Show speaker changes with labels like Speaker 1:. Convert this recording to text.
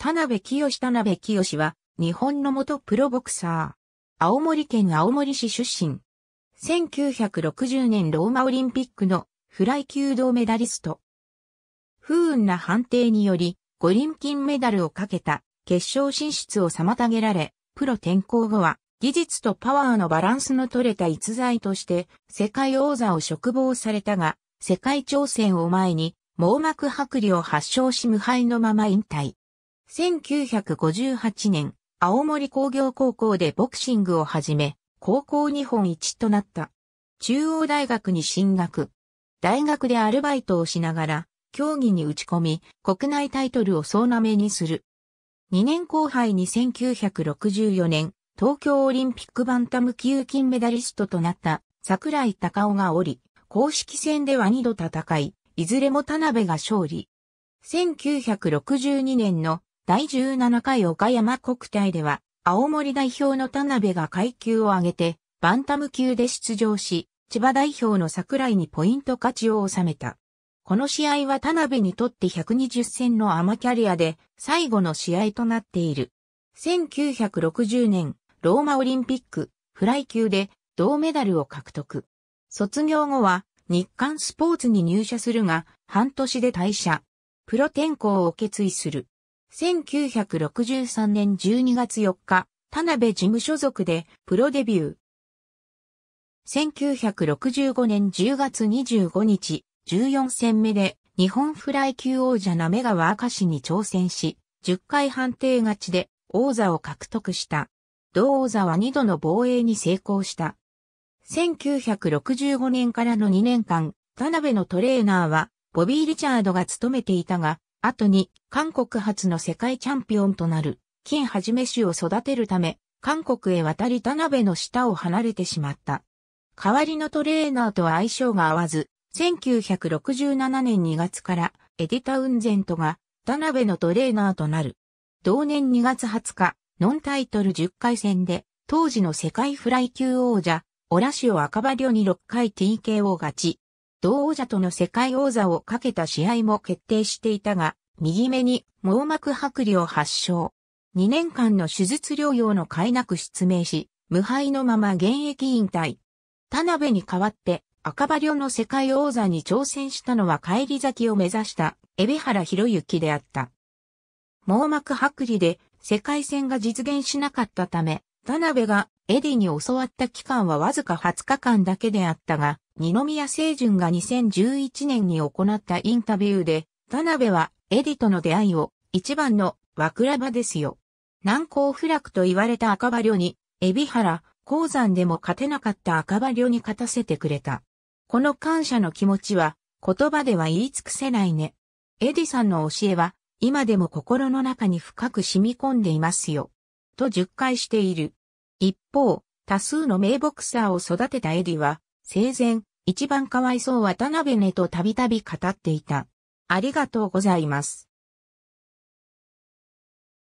Speaker 1: 田辺清田辺清は、日本の元プロボクサー。青森県青森市出身。1960年ローマオリンピックのフライ級銅メダリスト。不運な判定により、五輪金メダルをかけた決勝進出を妨げられ、プロ転向後は、技術とパワーのバランスの取れた逸材として、世界王座を嘱望されたが、世界挑戦を前に、網膜剥離を発症し無敗のまま引退。1958年、青森工業高校でボクシングを始め、高校日本一となった。中央大学に進学。大学でアルバイトをしながら、競技に打ち込み、国内タイトルを総なめにする。2年後輩に1964年、東京オリンピックバンタム級金メダリストとなった桜井隆夫がおり、公式戦では2度戦い、いずれも田辺が勝利。1962年の第17回岡山国体では、青森代表の田辺が階級を上げて、バンタム級で出場し、千葉代表の桜井にポイント勝ちを収めた。この試合は田辺にとって120戦のアマキャリアで最後の試合となっている。1960年、ローマオリンピック、フライ級で銅メダルを獲得。卒業後は日刊スポーツに入社するが、半年で退社。プロ転向を決意する。1963年12月4日、田辺事務所属でプロデビュー。1965年10月25日、14戦目で日本フライ級王者なめがわ明石に挑戦し、10回判定勝ちで王座を獲得した。同王座は2度の防衛に成功した。1965年からの2年間、田辺のトレーナーは、ボビー・リチャードが務めていたが、後に韓国初の世界チャンピオンとなる金はじめ氏を育てるため、韓国へ渡り田辺の下を離れてしまった。代わりのトレーナーとは相性が合わず、1967年2月からエディタ・ウンゼントが田辺のトレーナーとなる。同年2月20日、ノンタイトル10回戦で、当時の世界フライ級王者、オラシオ赤羽リョに6回 TKO 勝ち、同王者との世界王座をかけた試合も決定していたが、右目に網膜剥離を発症。2年間の手術療養の斐なく失明し、無敗のまま現役引退。田辺に代わって赤羽領の世界王座に挑戦したのは帰り咲きを目指した海老原博之であった。網膜剥離で世界戦が実現しなかったため、田辺がエディに教わった期間はわずか20日間だけであったが、二宮清純が2011年に行ったインタビューで、田辺はエディとの出会いを一番の枕場ですよ。難攻不落と言われた赤羽に、エビ原、鉱山でも勝てなかった赤羽に勝たせてくれた。この感謝の気持ちは言葉では言い尽くせないね。エディさんの教えは今でも心の中に深く染み込んでいますよ。と述回している。一方、多数の名ボクサーを育てたエディは、生前、一番かわいそう渡辺ねとたびたび語っていた。ありがとうございます。